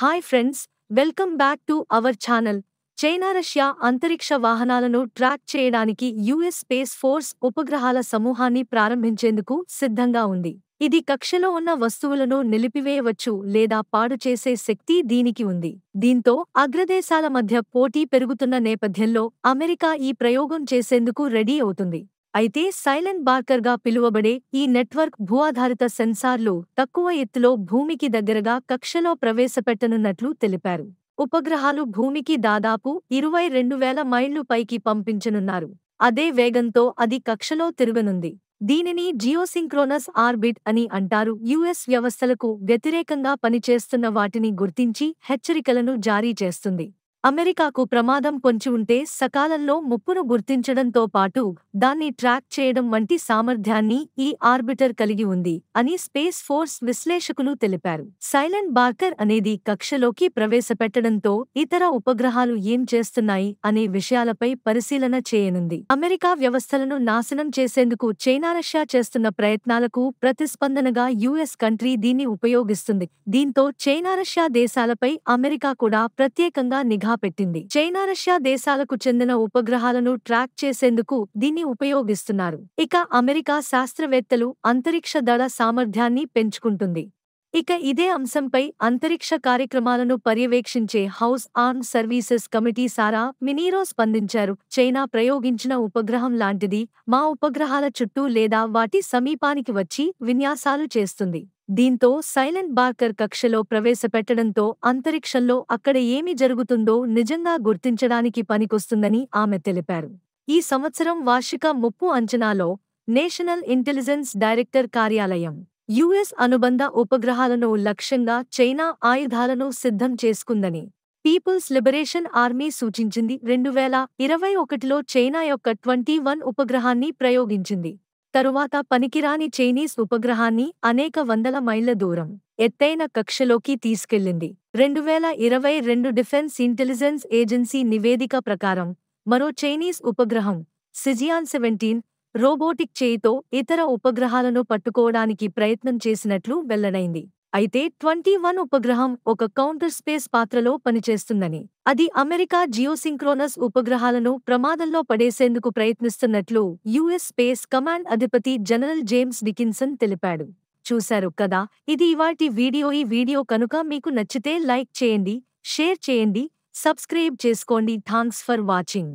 hi friends welcome back to our channel China Russia అంతరిక్ష వాహనాలను track చేయడానికి US space force ఉపగ్రహాల సమూహాన్ని ప్రారంభించేందుకు సిద్ధంగా ఉంది ఇది కక్షలో ఉన్న వస్తువులను నిలిపివేయవచ్చు లేదా పాడు చేసే శక్తి దీనికి ఉంది దీంతో అగ్రదేశాల మధ్య పోటీ పెరుగుతున్న నేపథ్యంలో అమెరికా ఈ ప్రయోగం చేసేందుకు రెడీ అవుతుంది అయితే సైలెంట్ బార్కర్గా పిలువబడే ఈ నెట్వర్క్ భూ ఆధారిత సెన్సార్లు తక్కువ ఎత్తులో భూమికి దగ్గరగా కక్షలో ప్రవేశపెట్టనున్నట్లు తెలిపారు ఉపగ్రహాలు భూమికి దాదాపు ఇరవై రెండు వేల మైళ్లు పైకి పంపించనున్నారు అదే వేగంతో అది కక్షలో తిరగనుంది దీనిని జియోసింక్రోనస్ ఆర్బిట్ అని అంటారు యుఎస్ వ్యవస్థలకు వ్యతిరేకంగా పనిచేస్తున్న వాటిని గుర్తించి హెచ్చరికలను జారీ చేస్తుంది అమెరికాకు ప్రమాదం పొంచి ఉంటే సకాలంలో ముప్పును గుర్తించడంతో పాటు దాన్ని ట్రాక్ చేయడం వంటి సామర్థ్యాన్ని ఈ ఆర్బిటర్ కలిగి ఉంది అని స్పేస్ ఫోర్స్ విశ్లేషకులు తెలిపారు సైలెంట్ బార్కర్ అనేది కక్షలోకి ప్రవేశపెట్టడంతో ఇతర ఉపగ్రహాలు ఏం చేస్తున్నాయి అనే విషయాలపై పరిశీలన చేయనుంది అమెరికా వ్యవస్థలను నాశనం చేసేందుకు చైనా రష్యా చేస్తున్న ప్రయత్నాలకు ప్రతిస్పందనగా యుఎస్ కంట్రీ దీన్ని ఉపయోగిస్తుంది దీంతో చైనా రష్యా దేశాలపై అమెరికా కూడా ప్రత్యేకంగా నిఘా పెట్టింది చైనా రష్యా దేశాలకు చెందిన ఉపగ్రహాలను ట్రాక్ చేసేందుకు దీన్ని ఉపయోగిస్తున్నారు ఇక అమెరికా శాస్త్రవేత్తలు అంతరిక్ష దళ సామర్థ్యాన్ని పెంచుకుంటుంది ఇక ఇదే అంశంపై అంతరిక్ష కార్యక్రమాలను పర్యవేక్షించే house armed services committee Sara Minero స్పందించారు చైనా ప్రయోగించిన ఉపగ్రహం లాంటిది మా ఉపగ్రహాల చుట్టూ లేదా వాటి సమీపానికి వచ్చి విన్యాసాలు చేస్తుంది దీంతో సైలెంట్ బార్కర్ కక్షలో ప్రవేశపెట్టడంతో అంతరిక్షంలో అక్కడ ఏమి జరుగుతుందో నిజంగా గుర్తించడానికి పనికొస్తుందని ఆమె తెలిపారు ఈ సంవత్సరం వార్షిక ముప్పు అంచనాలో నేషనల్ ఇంటెలిజెన్స్ డైరెక్టర్ కార్యాలయం యుఎస్ అనుబంధ ఉపగ్రహాలను లక్ష్యంగా చైనా ఆయుధాలను సిద్ధం చేసుకుందని పీపుల్స్ లిబరేషన్ ఆర్మీ సూచించింది రెండు వేల ఇరవై ఒకటిలో చైనా యొక్క ట్వంటీ వన్ ఉపగ్రహాన్ని ప్రయోగించింది తరువాత పనికిరాని చైనీస్ ఉపగ్రహాన్ని అనేక వందల మైళ్ల దూరం ఎత్తైన కక్షలోకి తీసుకెళ్లింది రెండు వేల ఇరవై రెండు డిఫెన్స్ ఇంటెలిజెన్స్ ఏజెన్సీ నివేదిక ప్రకారం మరో చైనీస్ ఉపగ్రహం సిజియాన్ సెవెంటీన్ రోబోటిక్ చేయితో ఇతర ఉపగ్రహాలను పట్టుకోవడానికి ప్రయత్నం చేసినట్లు వెల్లడైంది అయితే ట్వంటీ వన్ ఉపగ్రహం ఒక కౌంటర్ స్పేస్ పాత్రలో పనిచేస్తుందని అది అమెరికా జియోసింక్రోనస్ ఉపగ్రహాలను ప్రమాదంలో పడేసేందుకు ప్రయత్నిస్తున్నట్లు యుఎస్ స్పేస్ కమాండ్ అధిపతి జనరల్ జేమ్స్ డికిన్సన్ తెలిపాడు చూశారు కదా ఇది ఇవాటి వీడియో ఈ వీడియో కనుక మీకు నచ్చితే లైక్ చేయండి షేర్ చేయండి సబ్స్క్రైబ్ చేసుకోండి థాంక్స్ ఫర్ వాచింగ్